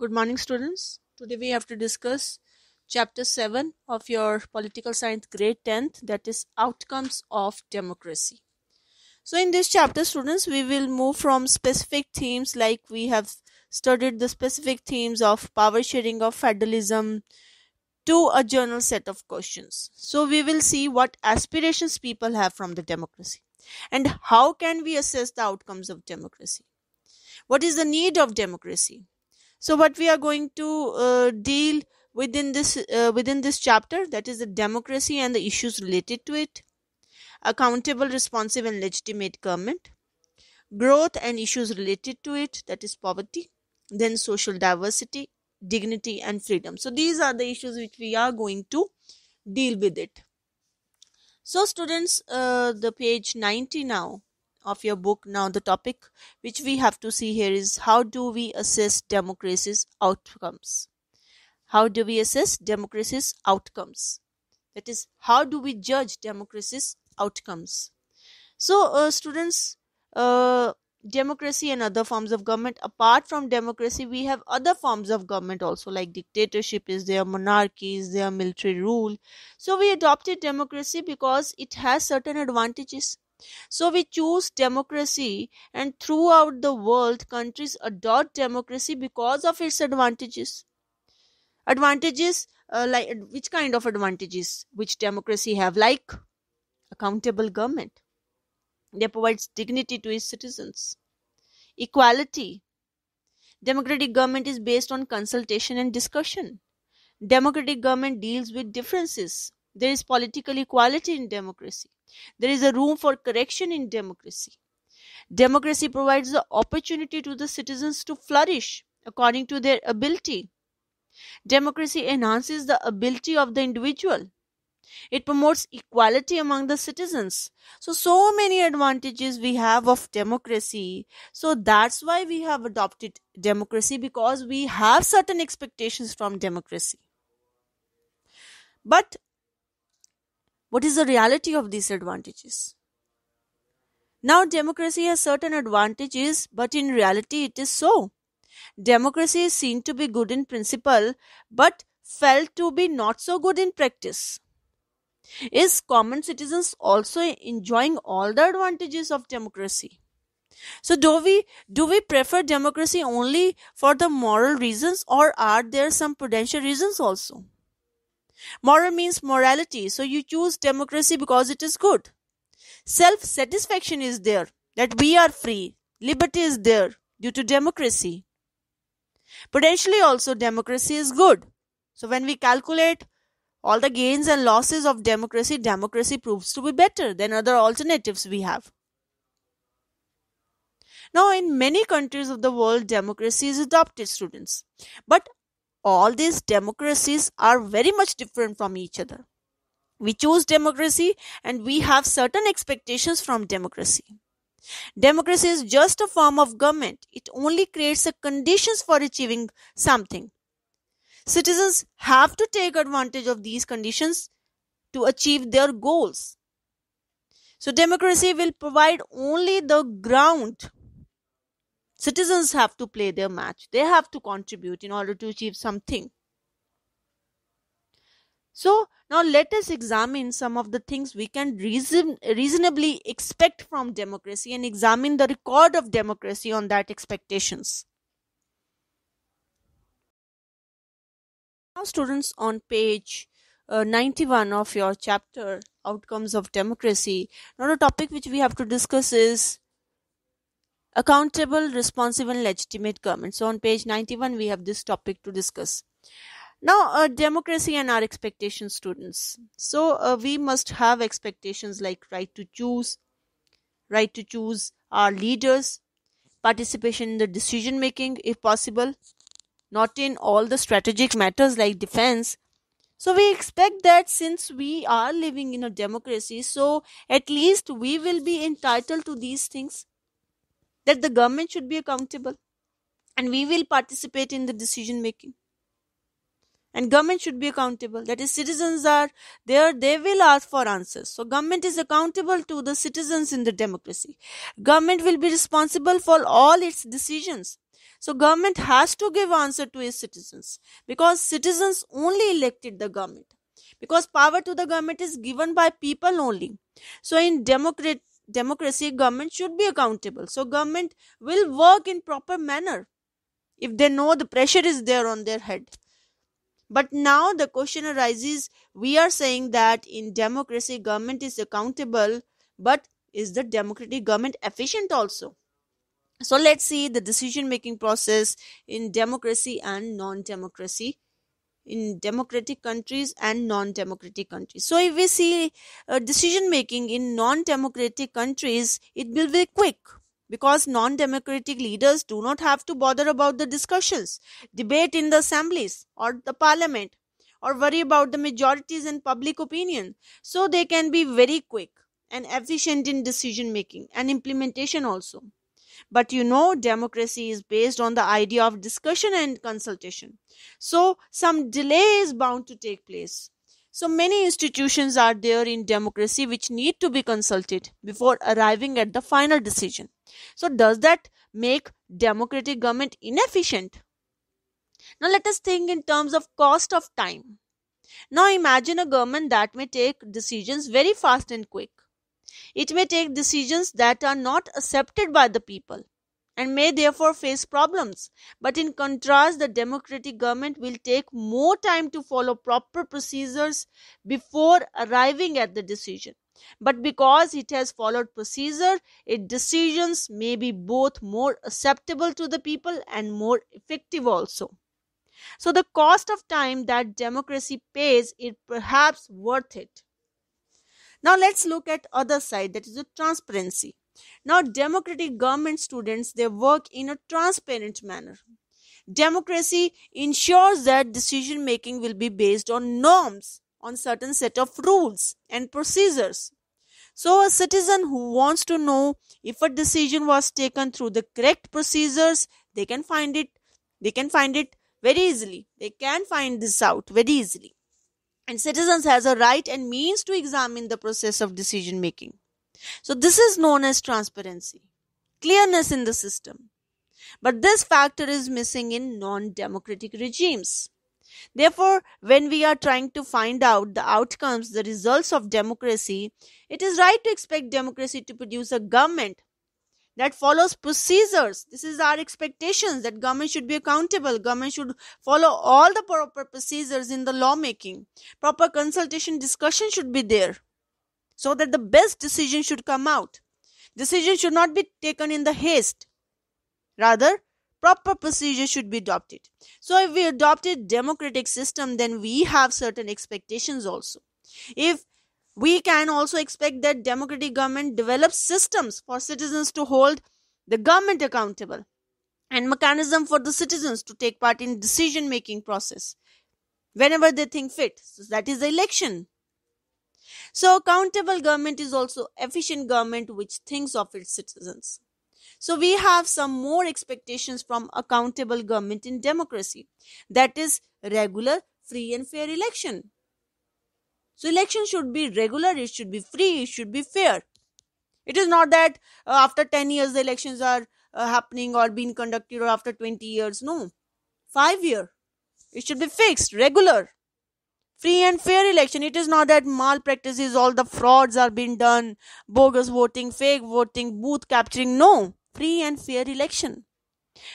Good morning, students. Today we have to discuss chapter 7 of your political science grade 10th that is outcomes of democracy. So, in this chapter, students, we will move from specific themes like we have studied the specific themes of power sharing of federalism to a general set of questions. So, we will see what aspirations people have from the democracy and how can we assess the outcomes of democracy. What is the need of democracy? so what we are going to uh, deal within this uh, within this chapter that is the democracy and the issues related to it accountable responsive and legitimate government growth and issues related to it that is poverty then social diversity dignity and freedom so these are the issues which we are going to deal with it so students uh, the page 90 now of your book now the topic which we have to see here is how do we assess democracy's outcomes how do we assess democracy's outcomes that is how do we judge democracy's outcomes so uh, students uh, democracy and other forms of government apart from democracy we have other forms of government also like dictatorship is there monarchy is there military rule so we adopted democracy because it has certain advantages so we choose democracy and throughout the world countries adopt democracy because of its advantages. Advantages uh, like which kind of advantages which democracy have like accountable government they provides dignity to its citizens equality democratic government is based on consultation and discussion democratic government deals with differences there is political equality in democracy. There is a room for correction in democracy. Democracy provides the opportunity to the citizens to flourish according to their ability. Democracy enhances the ability of the individual. It promotes equality among the citizens. So, so many advantages we have of democracy. So, that's why we have adopted democracy because we have certain expectations from democracy. But what is the reality of these advantages? Now, democracy has certain advantages, but in reality, it is so. Democracy is seen to be good in principle, but felt to be not so good in practice. Is common citizens also enjoying all the advantages of democracy? So, do we, do we prefer democracy only for the moral reasons, or are there some prudential reasons also? Moral means morality, so you choose democracy because it is good. Self satisfaction is there, that we are free. Liberty is there due to democracy. Potentially, also, democracy is good. So, when we calculate all the gains and losses of democracy, democracy proves to be better than other alternatives we have. Now, in many countries of the world, democracy is adopted, students. But all these democracies are very much different from each other. We choose democracy and we have certain expectations from democracy. Democracy is just a form of government. It only creates the conditions for achieving something. Citizens have to take advantage of these conditions to achieve their goals. So democracy will provide only the ground citizens have to play their match they have to contribute in order to achieve something so now let us examine some of the things we can reason, reasonably expect from democracy and examine the record of democracy on that expectations now students on page uh, 91 of your chapter outcomes of democracy now the topic which we have to discuss is accountable, responsive, and legitimate government. So on page 91, we have this topic to discuss. Now, uh, democracy and our expectations, students. So uh, we must have expectations like right to choose, right to choose our leaders, participation in the decision making if possible, not in all the strategic matters like defense. So we expect that since we are living in a democracy, so at least we will be entitled to these things that the government should be accountable and we will participate in the decision making and government should be accountable that is citizens are there they will ask for answers so government is accountable to the citizens in the democracy government will be responsible for all its decisions so government has to give answer to its citizens because citizens only elected the government because power to the government is given by people only so in democratic democracy government should be accountable so government will work in proper manner if they know the pressure is there on their head but now the question arises we are saying that in democracy government is accountable but is the democratic government efficient also so let's see the decision making process in democracy and non democracy in democratic countries and non-democratic countries. So if we see uh, decision making in non-democratic countries, it will be quick because non-democratic leaders do not have to bother about the discussions, debate in the assemblies or the parliament or worry about the majorities and public opinion. So they can be very quick and efficient in decision making and implementation also. But you know, democracy is based on the idea of discussion and consultation. So some delay is bound to take place. So many institutions are there in democracy which need to be consulted before arriving at the final decision. So does that make democratic government inefficient? Now let us think in terms of cost of time. Now imagine a government that may take decisions very fast and quick. It may take decisions that are not accepted by the people and may therefore face problems. But in contrast, the democratic government will take more time to follow proper procedures before arriving at the decision. But because it has followed procedure, its decisions may be both more acceptable to the people and more effective also. So the cost of time that democracy pays is perhaps worth it. Now let's look at other side that is the transparency. Now democratic government students they work in a transparent manner. Democracy ensures that decision making will be based on norms, on certain set of rules and procedures. So a citizen who wants to know if a decision was taken through the correct procedures, they can find it they can find it very easily. They can find this out very easily and citizens has a right and means to examine the process of decision making so this is known as transparency clearness in the system but this factor is missing in non-democratic regimes Therefore, when we are trying to find out the outcomes, the results of democracy, it is right to expect democracy to produce a government that follows procedures this is our expectations that government should be accountable government should follow all the proper procedures in the lawmaking proper consultation discussion should be there so that the best decision should come out decision should not be taken in the haste rather proper procedure should be adopted so if we adopt a democratic system then we have certain expectations also if we can also expect that democratic government develops systems for citizens to hold the government accountable and mechanism for the citizens to take part in decision making process whenever they think fit so that is the election so accountable government is also efficient government which thinks of its citizens so we have some more expectations from accountable government in democracy that is regular free and fair election so election should be regular, it should be free, it should be fair. It is not that uh, after 10 years the elections are uh, happening or being conducted or after 20 years. No. 5 year. It should be fixed, regular. Free and fair election. It is not that malpractices, all the frauds are being done, bogus voting, fake voting, booth capturing. No. Free and fair election.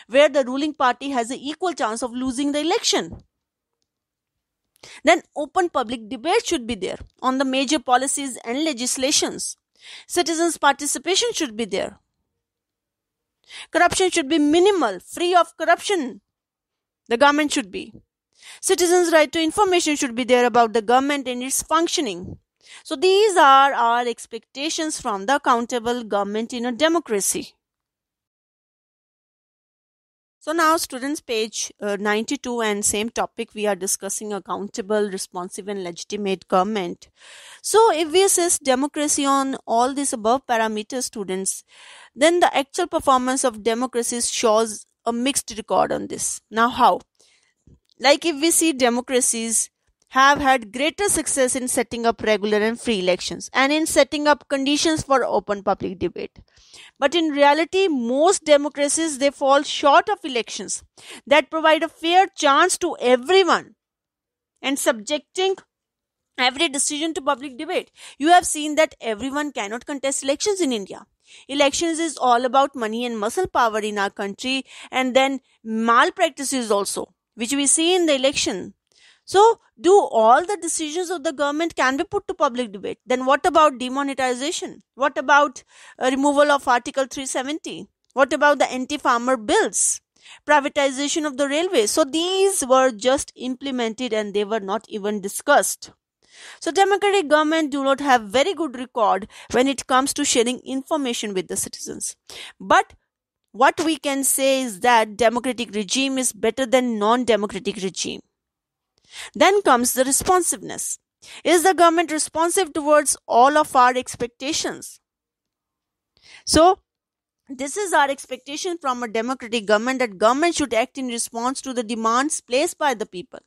Where the ruling party has an equal chance of losing the election. Then open public debate should be there on the major policies and legislations. Citizens' participation should be there. Corruption should be minimal, free of corruption. The government should be. Citizens' right to information should be there about the government and its functioning. So, these are our expectations from the accountable government in a democracy. So now students page uh, 92 and same topic we are discussing accountable, responsive and legitimate government. So if we assess democracy on all these above parameters students, then the actual performance of democracy shows a mixed record on this. Now how? Like if we see democracies have had greater success in setting up regular and free elections and in setting up conditions for open public debate but in reality most democracies they fall short of elections that provide a fair chance to everyone and subjecting every decision to public debate you have seen that everyone cannot contest elections in india elections is all about money and muscle power in our country and then malpractices also which we see in the election so, do all the decisions of the government can be put to public debate? Then what about demonetization? What about uh, removal of Article 370? What about the anti-farmer bills? Privatization of the railway. So these were just implemented and they were not even discussed. So democratic government do not have very good record when it comes to sharing information with the citizens. But what we can say is that democratic regime is better than non-democratic regime. Then comes the responsiveness. Is the government responsive towards all of our expectations? So, this is our expectation from a democratic government that government should act in response to the demands placed by the people.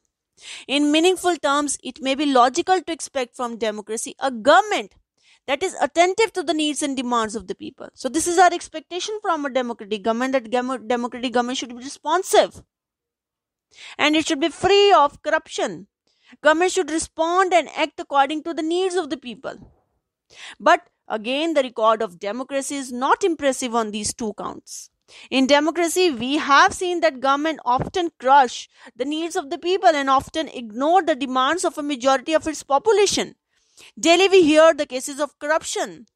In meaningful terms, it may be logical to expect from democracy a government that is attentive to the needs and demands of the people. So, this is our expectation from a democratic government that democratic government should be responsive and it should be free of corruption. Government should respond and act according to the needs of the people. But again, the record of democracy is not impressive on these two counts. In democracy, we have seen that government often crush the needs of the people and often ignore the demands of a majority of its population. Daily we hear the cases of corruption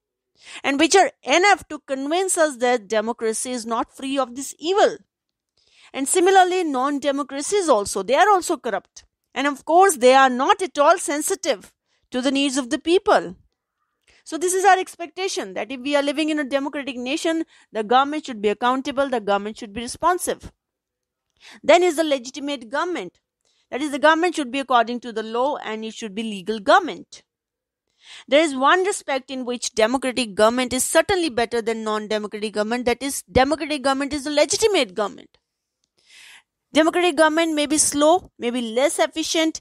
and which are enough to convince us that democracy is not free of this evil. And similarly, non democracies also, they are also corrupt. And of course, they are not at all sensitive to the needs of the people. So, this is our expectation that if we are living in a democratic nation, the government should be accountable, the government should be responsive. Then is the legitimate government. That is, the government should be according to the law and it should be legal government. There is one respect in which democratic government is certainly better than non democratic government, that is, democratic government is a legitimate government. Democratic government may be slow, may be less efficient,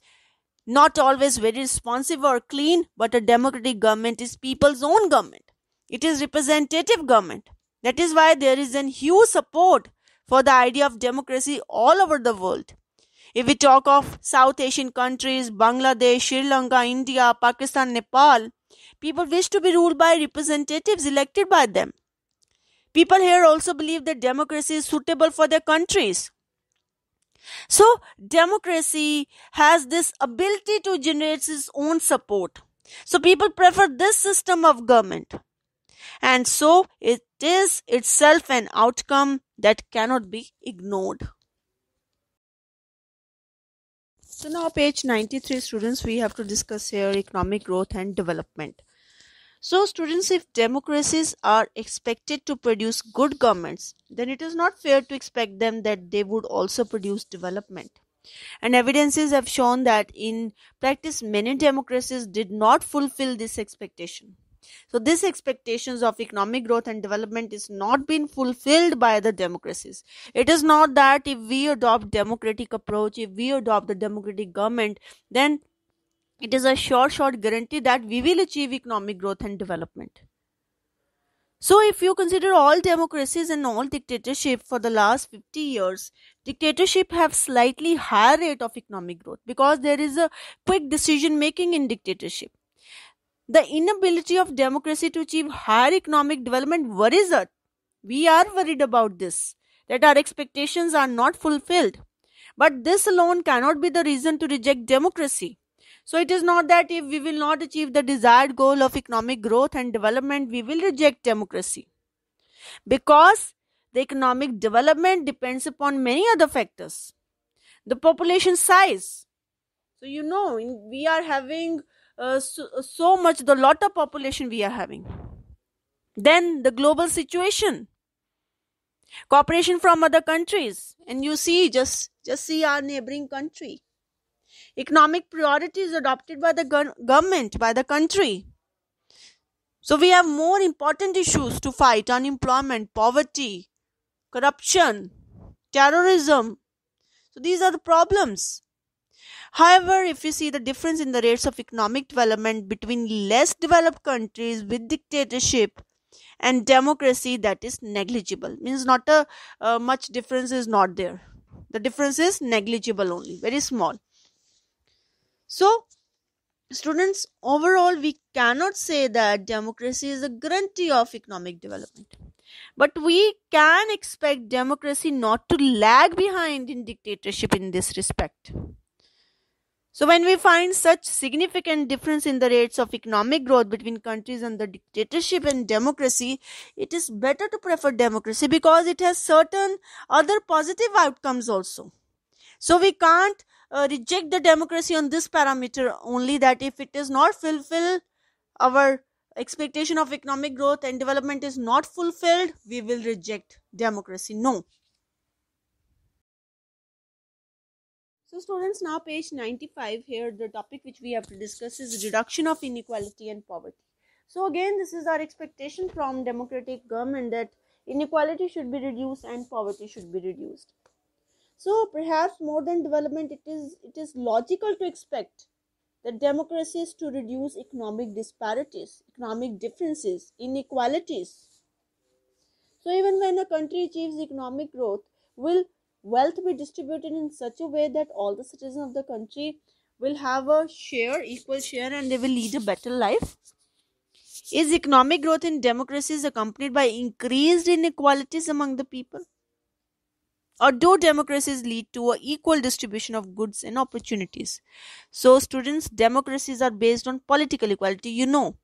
not always very responsive or clean, but a democratic government is people's own government. It is representative government. That is why there is an huge support for the idea of democracy all over the world. If we talk of South Asian countries, Bangladesh, Sri Lanka, India, Pakistan, Nepal, people wish to be ruled by representatives elected by them. People here also believe that democracy is suitable for their countries. So, democracy has this ability to generate its own support. So, people prefer this system of government. And so, it is itself an outcome that cannot be ignored. So, now page 93, students, we have to discuss here economic growth and development. So, students, if democracies are expected to produce good governments, then it is not fair to expect them that they would also produce development. And evidences have shown that in practice, many democracies did not fulfill this expectation. So, this expectations of economic growth and development is not being fulfilled by the democracies. It is not that if we adopt democratic approach, if we adopt the democratic government, then it is a sure shot guarantee that we will achieve economic growth and development. So, if you consider all democracies and all dictatorship for the last 50 years, dictatorship have slightly higher rate of economic growth because there is a quick decision making in dictatorship. The inability of democracy to achieve higher economic development worries us. We are worried about this, that our expectations are not fulfilled. But this alone cannot be the reason to reject democracy. So it is not that if we will not achieve the desired goal of economic growth and development, we will reject democracy. Because the economic development depends upon many other factors. The population size. So, you know, we are having uh, so, so much, the lot of population we are having. Then the global situation cooperation from other countries and you see just just see our neighboring country economic priorities adopted by the government, by the country. So we have more important issues to fight unemployment, poverty, corruption, terrorism. So these are the problems. However, if you see the difference in the rates of economic development between less developed countries with dictatorship and democracy, that is negligible. Means not a uh, much difference is not there. The difference is negligible only, very small. So, students, overall, we cannot say that democracy is a guarantee of economic development. But we can expect democracy not to lag behind in dictatorship in this respect. So, when we find such significant difference in the rates of economic growth between countries under dictatorship and democracy, it is better to prefer democracy because it has certain other positive outcomes also. So, we can't uh, reject the democracy on this parameter only that if it is not fulfill our expectation of economic growth and development is not fulfilled we will reject democracy no so students now page 95 here the topic which we have to discuss is reduction of inequality and poverty so again this is our expectation from democratic government that inequality should be reduced and poverty should be reduced so perhaps more than development, it is it is logical to expect that democracies to reduce economic disparities, economic differences, inequalities. So even when a country achieves economic growth, will wealth be distributed in such a way that all the citizens of the country will have a share, equal share, and they will lead a better life? Is economic growth in democracies accompanied by increased inequalities among the people? Although democracies lead to an equal distribution of goods and opportunities. So, students, democracies are based on political equality. You know,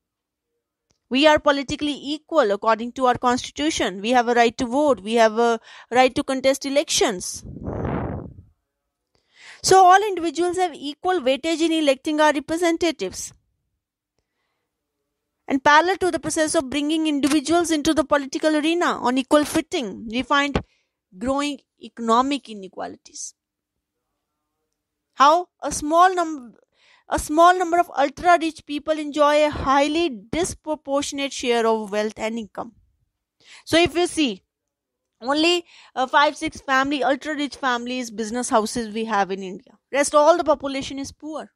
we are politically equal according to our constitution. We have a right to vote, we have a right to contest elections. So, all individuals have equal weightage in electing our representatives. And parallel to the process of bringing individuals into the political arena on equal footing, we find growing economic inequalities. How a small number a small number of ultra rich people enjoy a highly disproportionate share of wealth and income. So, if you see, only uh, five, six family, ultra rich families, business houses we have in India. Rest all the population is poor.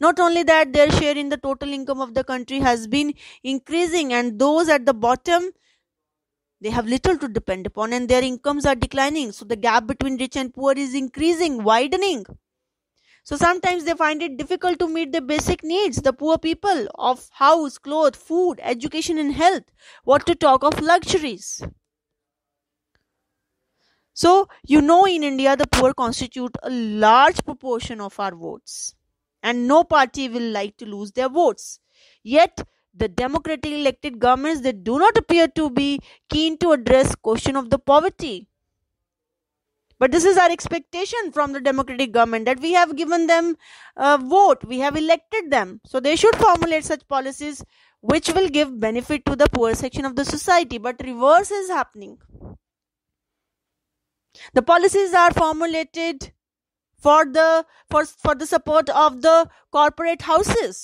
Not only that, their share in the total income of the country has been increasing, and those at the bottom they have little to depend upon and their incomes are declining. So the gap between rich and poor is increasing, widening. So sometimes they find it difficult to meet the basic needs, the poor people, of house, clothes, food, education, and health. What to talk of luxuries? So, you know, in India, the poor constitute a large proportion of our votes, and no party will like to lose their votes. Yet, the democratically elected governments they do not appear to be keen to address question of the poverty but this is our expectation from the democratic government that we have given them a vote we have elected them so they should formulate such policies which will give benefit to the poor section of the society but reverse is happening the policies are formulated for the for for the support of the corporate houses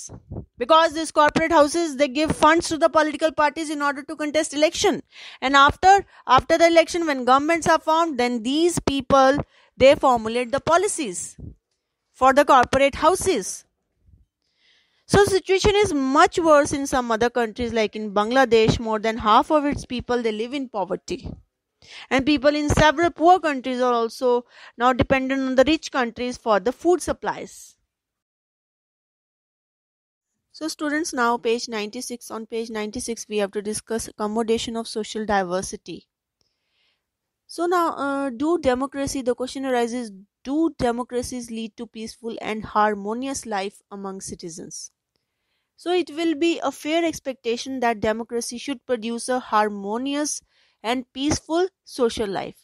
because these corporate houses they give funds to the political parties in order to contest election and after after the election when governments are formed then these people they formulate the policies for the corporate houses so situation is much worse in some other countries like in Bangladesh more than half of its people they live in poverty and people in several poor countries are also now dependent on the rich countries for the food supplies. So students now page 96 on page 96 we have to discuss accommodation of social diversity. So now uh, do democracy the question arises do democracies lead to peaceful and harmonious life among citizens? So it will be a fair expectation that democracy should produce a harmonious and peaceful social life.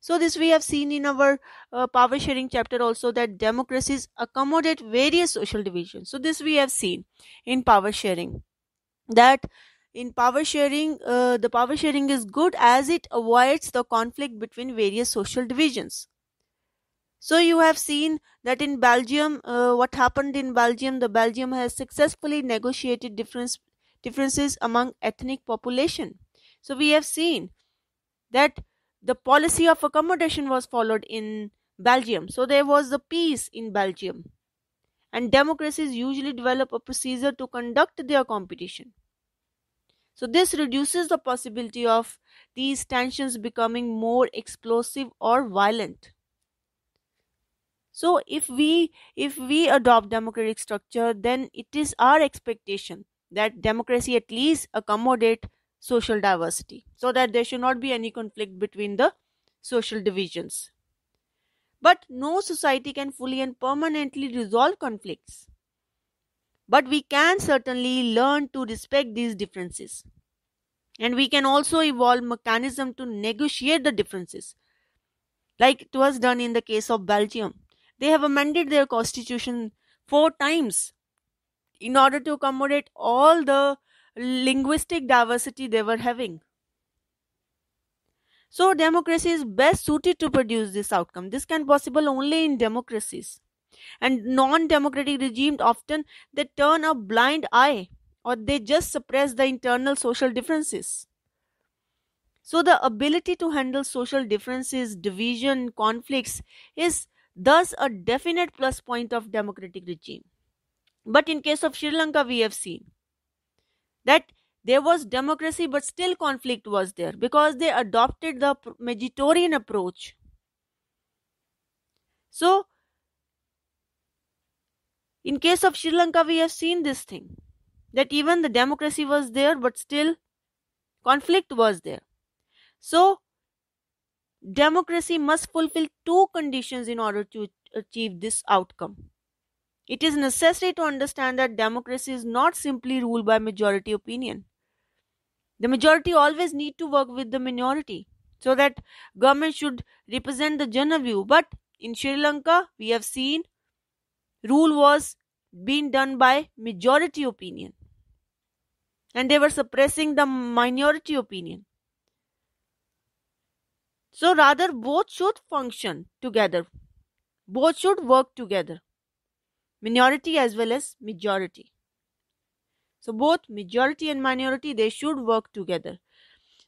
So this we have seen in our uh, power sharing chapter also that democracies accommodate various social divisions. So this we have seen in power sharing that in power sharing uh, the power sharing is good as it avoids the conflict between various social divisions. So you have seen that in Belgium, uh, what happened in Belgium, the Belgium has successfully negotiated difference differences among ethnic population. So we have seen that the policy of accommodation was followed in Belgium. So there was the peace in Belgium. And democracies usually develop a procedure to conduct their competition. So this reduces the possibility of these tensions becoming more explosive or violent. So if we if we adopt democratic structure, then it is our expectation that democracy at least accommodate social diversity so that there should not be any conflict between the social divisions. But no society can fully and permanently resolve conflicts. But we can certainly learn to respect these differences. And we can also evolve mechanisms to negotiate the differences. Like it was done in the case of Belgium. They have amended their constitution four times in order to accommodate all the linguistic diversity they were having. So democracy is best suited to produce this outcome. This can possible only in democracies. And non-democratic regimes often they turn a blind eye or they just suppress the internal social differences. So the ability to handle social differences, division, conflicts is thus a definite plus point of democratic regime. But in case of Sri Lanka, we have seen that there was democracy but still conflict was there because they adopted the magitorian approach so in case of sri lanka we have seen this thing that even the democracy was there but still conflict was there so democracy must fulfill two conditions in order to achieve this outcome it is necessary to understand that democracy is not simply ruled by majority opinion. The majority always need to work with the minority so that government should represent the general view. But in Sri Lanka, we have seen rule was being done by majority opinion and they were suppressing the minority opinion. So, rather, both should function together, both should work together minority as well as majority. So both majority and minority they should work together.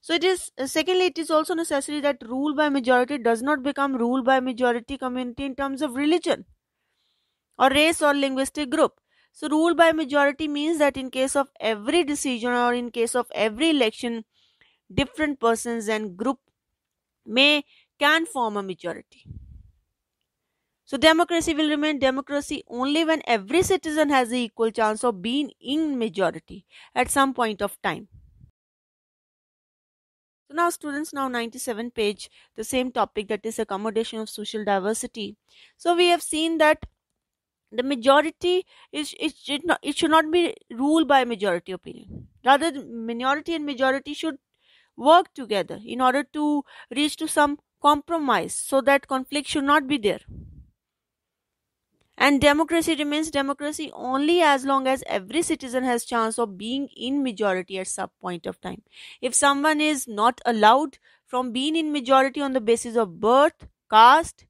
So it is uh, secondly it is also necessary that rule by majority does not become rule by majority community in terms of religion or race or linguistic group. So rule by majority means that in case of every decision or in case of every election different persons and group may can form a majority. So democracy will remain democracy only when every citizen has the equal chance of being in majority at some point of time. So now students now 97 page the same topic that is accommodation of social diversity. So we have seen that the majority is it should not it should not be ruled by majority opinion. Rather minority and majority should work together in order to reach to some compromise so that conflict should not be there and democracy remains democracy only as long as every citizen has chance of being in majority at some point of time if someone is not allowed from being in majority on the basis of birth caste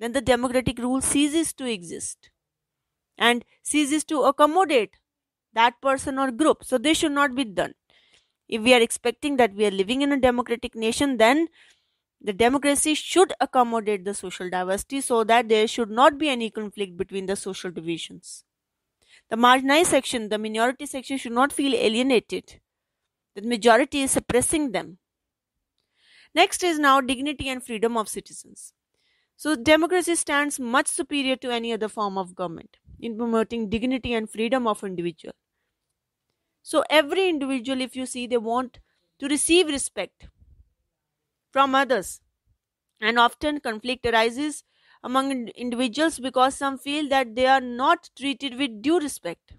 then the democratic rule ceases to exist and ceases to accommodate that person or group so this should not be done if we are expecting that we are living in a democratic nation then the democracy should accommodate the social diversity so that there should not be any conflict between the social divisions. The marginalized section, the minority section, should not feel alienated. The majority is suppressing them. Next is now dignity and freedom of citizens. So, democracy stands much superior to any other form of government in promoting dignity and freedom of individual. So, every individual, if you see, they want to receive respect from others. And often conflict arises among individuals because some feel that they are not treated with due respect.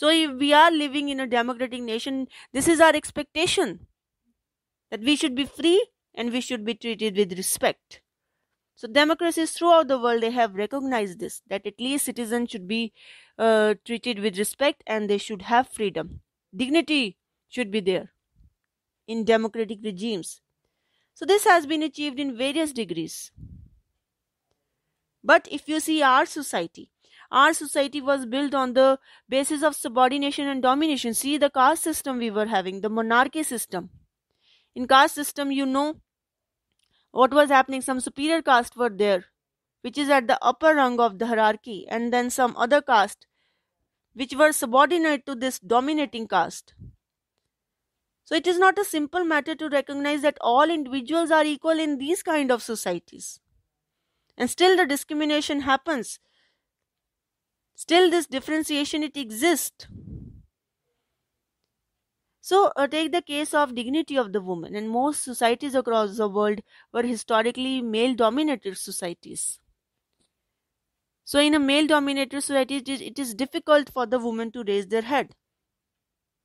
So, if we are living in a democratic nation, this is our expectation that we should be free and we should be treated with respect. So, democracies throughout the world they have recognized this that at least citizens should be uh, treated with respect and they should have freedom. Dignity should be there in democratic regimes. So, this has been achieved in various degrees. But if you see our society, our society was built on the basis of subordination and domination. See the caste system we were having, the monarchy system. In caste system, you know what was happening. Some superior caste were there, which is at the upper rung of the hierarchy, and then some other caste, which were subordinate to this dominating caste. So it is not a simple matter to recognize that all individuals are equal in these kind of societies. And still the discrimination happens. Still this differentiation it exists. So, uh, take the case of dignity of the woman, and most societies across the world were historically male dominated societies. So, in a male dominated society, it is, it is difficult for the woman to raise their head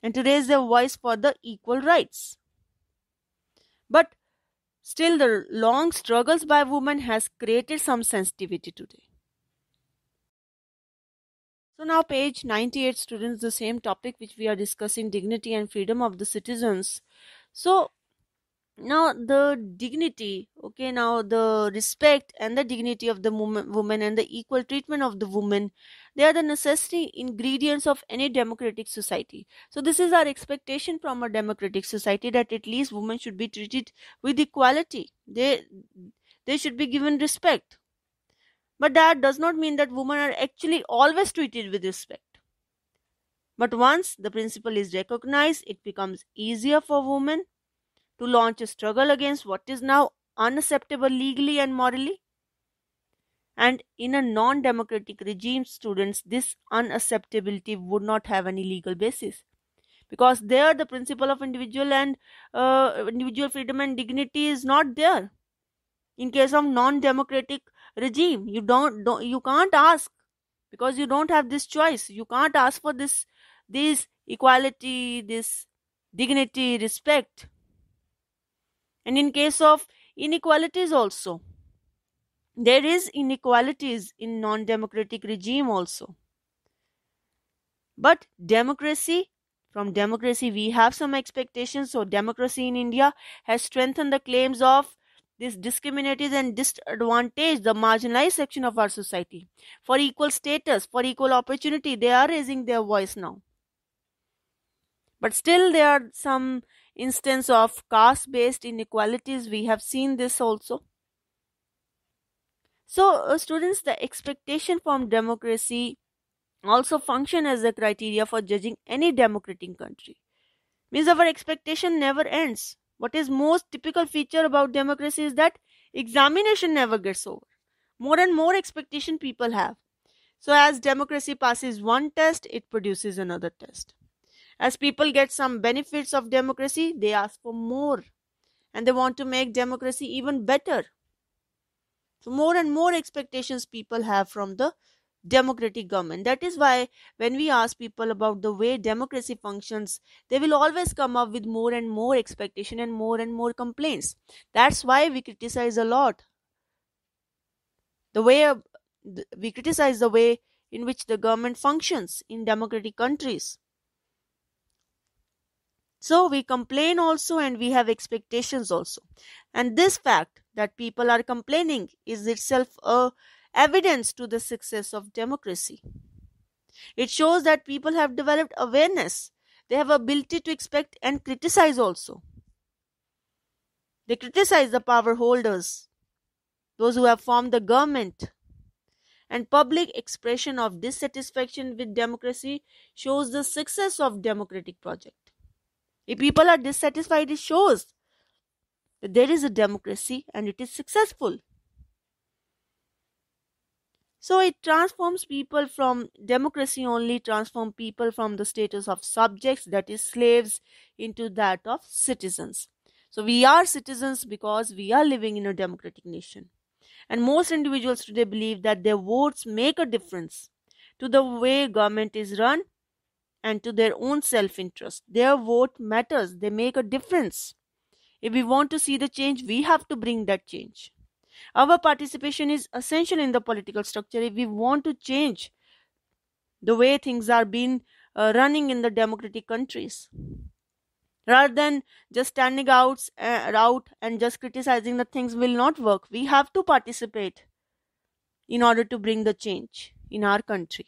and to raise their voice for the equal rights. But still the long struggles by women has created some sensitivity today. So now page 98 students the same topic which we are discussing dignity and freedom of the citizens. So now the dignity okay now the respect and the dignity of the woman and the equal treatment of the woman they are the necessary ingredients of any democratic society so this is our expectation from a democratic society that at least women should be treated with equality they they should be given respect but that does not mean that women are actually always treated with respect but once the principle is recognized, it becomes easier for women to launch a struggle against what is now unacceptable legally and morally? And in a non democratic regime, students, this unacceptability would not have any legal basis. Because there, the principle of individual and uh, individual freedom and dignity is not there. In case of non-democratic regime, you don't, don't you can't ask because you don't have this choice. You can't ask for this, this equality, this dignity, respect and in case of inequalities also there is inequalities in non-democratic regime also but democracy from democracy we have some expectations so democracy in india has strengthened the claims of this discriminated and disadvantaged the marginalized section of our society for equal status for equal opportunity they are raising their voice now but still there are some instance of caste-based inequalities. We have seen this also. So, uh, students, the expectation from democracy also function as a criteria for judging any democratic country. Means our expectation never ends. What is most typical feature about democracy is that examination never gets over. More and more expectation people have. So as democracy passes one test, it produces another test. As people get some benefits of democracy, they ask for more and they want to make democracy even better. So, more and more expectations people have from the democratic government. That is why, when we ask people about the way democracy functions, they will always come up with more and more expectation and more and more complaints. That's why we criticize a lot. The way we criticize the way in which the government functions in democratic countries. So we complain also and we have expectations also. And this fact that people are complaining is itself a evidence to the success of democracy. It shows that people have developed awareness. They have ability to expect and criticize also. They criticize the power holders, those who have formed the government. And public expression of dissatisfaction with democracy shows the success of democratic project. If people are dissatisfied, it shows that there is a democracy and it is successful. So it transforms people from democracy only transform people from the status of subjects, that is slaves, into that of citizens. So we are citizens because we are living in a democratic nation. And most individuals today believe that their votes make a difference to the way government is run and to their own self interest. Their vote matters, they make a difference. If we want to see the change, we have to bring that change. Our participation is essential in the political structure if we want to change the way things are being uh, running in the democratic countries. Rather than just standing out, uh, out and just criticizing that things will not work, we have to participate in order to bring the change in our country.